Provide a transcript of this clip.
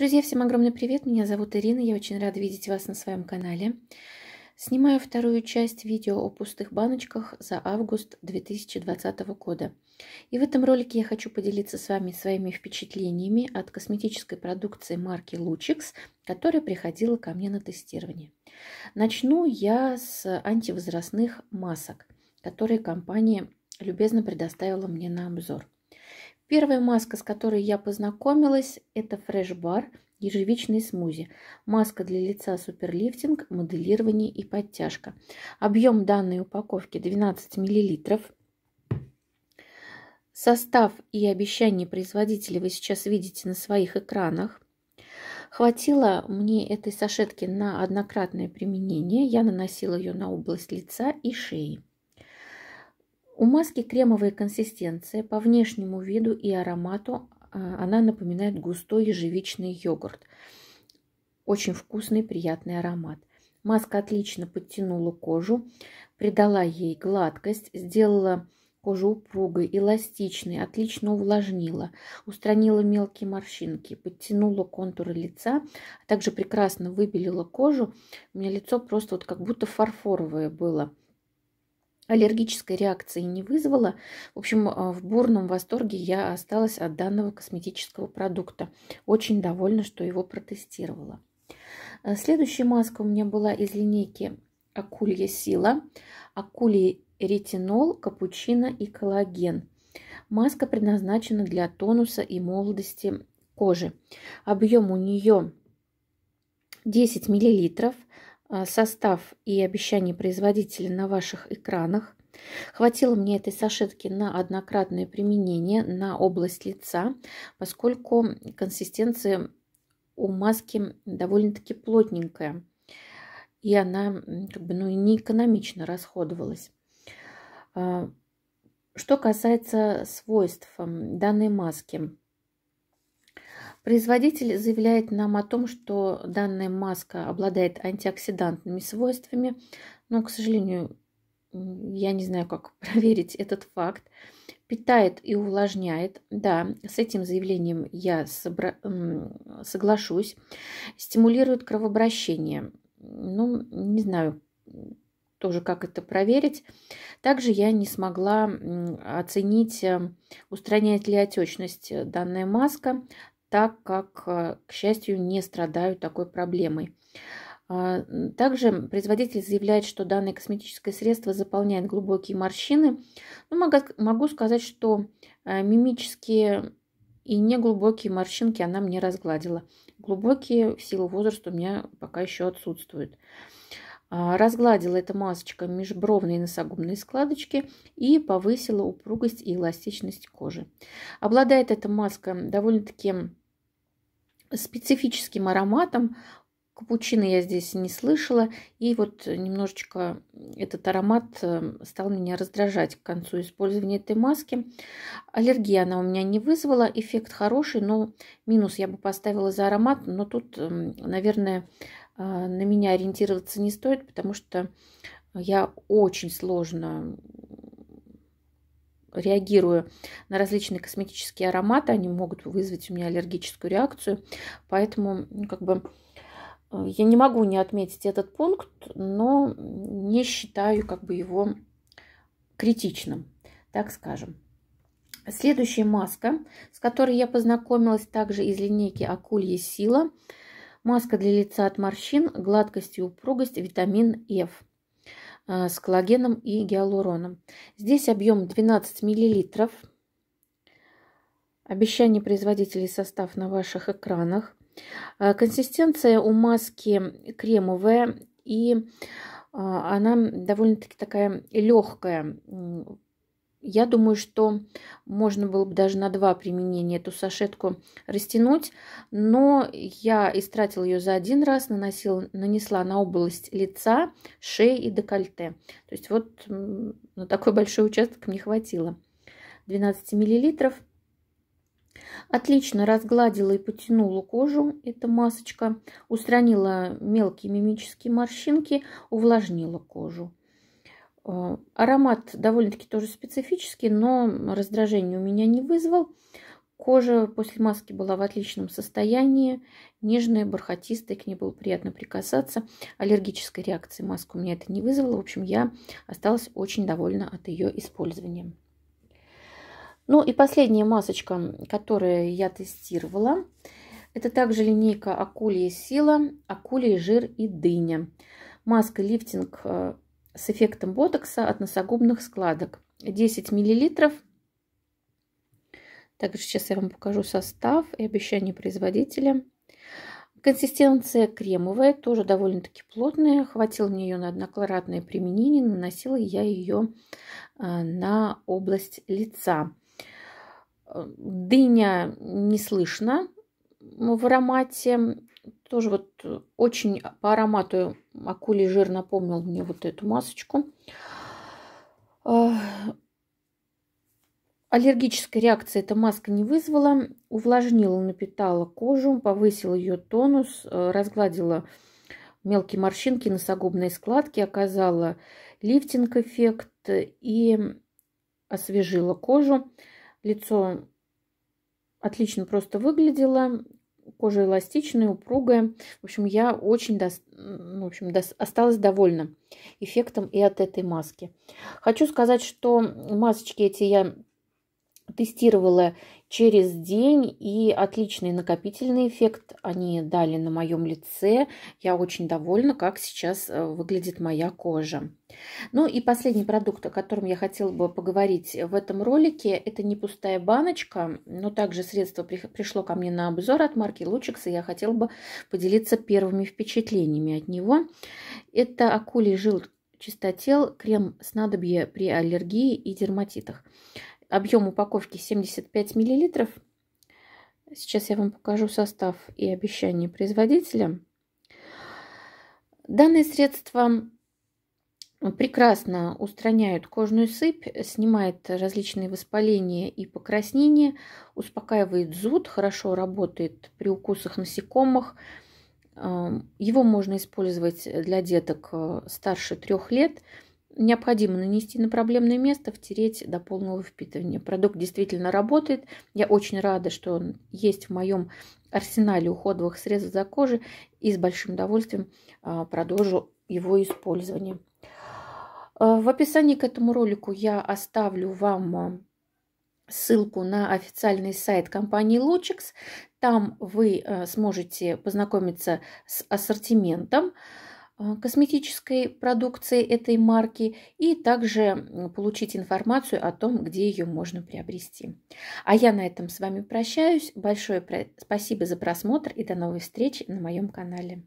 Друзья, всем огромный привет! Меня зовут Ирина, я очень рада видеть вас на своем канале. Снимаю вторую часть видео о пустых баночках за август 2020 года. И в этом ролике я хочу поделиться с вами своими впечатлениями от косметической продукции марки Luchix, которая приходила ко мне на тестирование. Начну я с антивозрастных масок, которые компания любезно предоставила мне на обзор. Первая маска, с которой я познакомилась, это Fresh Bar ежевичный смузи, маска для лица суперлифтинг, моделирование и подтяжка. Объем данной упаковки 12 мл. Состав и обещание производителя вы сейчас видите на своих экранах. Хватило мне этой сашетки на однократное применение. Я наносила ее на область лица и шеи. У маски кремовая консистенция, по внешнему виду и аромату а, она напоминает густой ежевичный йогурт. Очень вкусный, приятный аромат. Маска отлично подтянула кожу, придала ей гладкость, сделала кожу упругой, эластичной, отлично увлажнила, устранила мелкие морщинки, подтянула контуры лица, а также прекрасно выбелила кожу. У меня лицо просто вот как будто фарфоровое было аллергической реакции не вызвала. В общем, э, в бурном восторге я осталась от данного косметического продукта. Очень довольна, что его протестировала. Э, следующая маска у меня была из линейки Акулья Сила, Акулий ретинол, капучино и коллаген. Маска предназначена для тонуса и молодости кожи. Объем у нее 10 миллилитров – а, состав и обещание производителя на ваших экранах. Хватило мне этой сашетки на однократное применение на область лица, поскольку консистенция у маски довольно-таки плотненькая. И она как бы, ну, не экономично расходовалась. А, что касается свойств данной маски, Производитель заявляет нам о том, что данная маска обладает антиоксидантными свойствами, но, к сожалению, я не знаю, как проверить этот факт. Питает и увлажняет. Да, с этим заявлением я собра... соглашусь. Стимулирует кровообращение. Ну, не знаю, тоже как это проверить. Также я не смогла оценить, э, устраняет ли отечность данная маска так как, э, к счастью, не страдают такой проблемой. А, также производитель заявляет, что данное косметическое средство заполняет глубокие морщины. Но ну, могу сказать, что э, мимические и неглубокие морщинки она мне разгладила. Глубокие в силу возраста у меня пока еще отсутствуют. А, разгладила эта масочка межбровные и носогубные складочки и повысила упругость и эластичность кожи. Обладает эта маска довольно-таки специфическим ароматом. Капучино я здесь не слышала. И вот немножечко этот аромат эм, стал меня раздражать к концу использования этой маски. аллергия она у меня не вызвала. Эффект хороший, но минус я бы поставила за аромат. Но тут, эм, наверное, э, на меня ориентироваться не стоит, потому что я очень сложно реагирую на различные косметические ароматы, они могут вызвать у меня аллергическую реакцию, поэтому как бы э, я не могу не отметить этот пункт, но не считаю как бы его критичным, так скажем. Следующая маска, с которой я познакомилась также из линейки Акулья Сила. Маска для лица от морщин, гладкость и упругость, витамин F. А, с коллагеном и гиалуроном. Здесь объем 12 мл. Обещание производителей состав на ваших экранах. А, консистенция у маски кремовая и а, она довольно-таки такая легкая я думаю, что можно было бы даже на два применения эту сашетку растянуть, но я истратила ее за один раз, наносила, нанесла на область лица, шеи и декольте. То есть вот на такой большой участок мне хватило. 12 миллилитров. Отлично разгладила и потянула кожу, эта масочка. Устранила мелкие мимические морщинки, увлажнила кожу. Э, аромат довольно-таки тоже специфический, но раздражение у меня не вызвал. Кожа после маски была в отличном состоянии, нежная, бархатистая, к ней было приятно прикасаться. Аллергической реакции маска у меня это не вызвало. В общем, я осталась очень довольна от ее использования. Ну и последняя масочка, которую я тестировала, это также линейка Акулия Сила, Акулия Жир и Дыня. Маска лифтинг э, с эффектом ботокса от носогубных складок. 10 мл. Также сейчас я вам покажу состав и обещание производителя. Консистенция кремовая, тоже довольно-таки плотная. Хватило мне ее на однократное применение. Наносила я ее а, на область лица. Дыня не слышно в аромате. Тоже вот э, очень по аромату э, акулий жир напомнил мне вот эту масочку. А, аллергической реакции эта маска не вызвала. Увлажнила, напитала кожу, повысила ее тонус, э, разгладила мелкие морщинки, носогубные складки, оказала лифтинг-эффект и освежила кожу. Лицо отлично просто выглядело, кожа эластичная, упругая. В общем, я очень до... Ну, в общем, до... осталась довольна эффектом и от этой маски. Хочу сказать, что масочки эти я тестировала через день, и отличный накопительный эффект они дали на моем лице. Я очень довольна, как сейчас э, выглядит моя кожа. Ну и последний продукт, о котором я хотела бы поговорить в этом ролике, это не пустая баночка, но также средство пришло ко мне на обзор от марки Logix, и я хотела бы поделиться первыми впечатлениями от него. Это акулий жил чистотел, крем снадобье при аллергии и дерматитах. Объем упаковки 75 мл. Сейчас я вам покажу состав и обещание производителя. Данные средства прекрасно устраняют кожную сыпь, снимает различные воспаления и покраснения, успокаивает зуд, хорошо работает при укусах насекомых. Эм, его можно использовать для деток э, старше трех лет – необходимо нанести на проблемное место, втереть до полного впитывания. Продукт действительно работает. Я очень рада, что он есть в моем арсенале уходовых средств за кожей и с большим удовольствием а, продолжу его использование. А, в описании к этому ролику я оставлю вам а, ссылку на официальный сайт компании Logix. Там вы сможете познакомиться с ассортиментом, Э, косметической продукции этой марки и также получить информацию о том, где ее можно приобрести. А я на этом с вами прощаюсь. Большое спасибо за просмотр и до новой встречи на моем канале.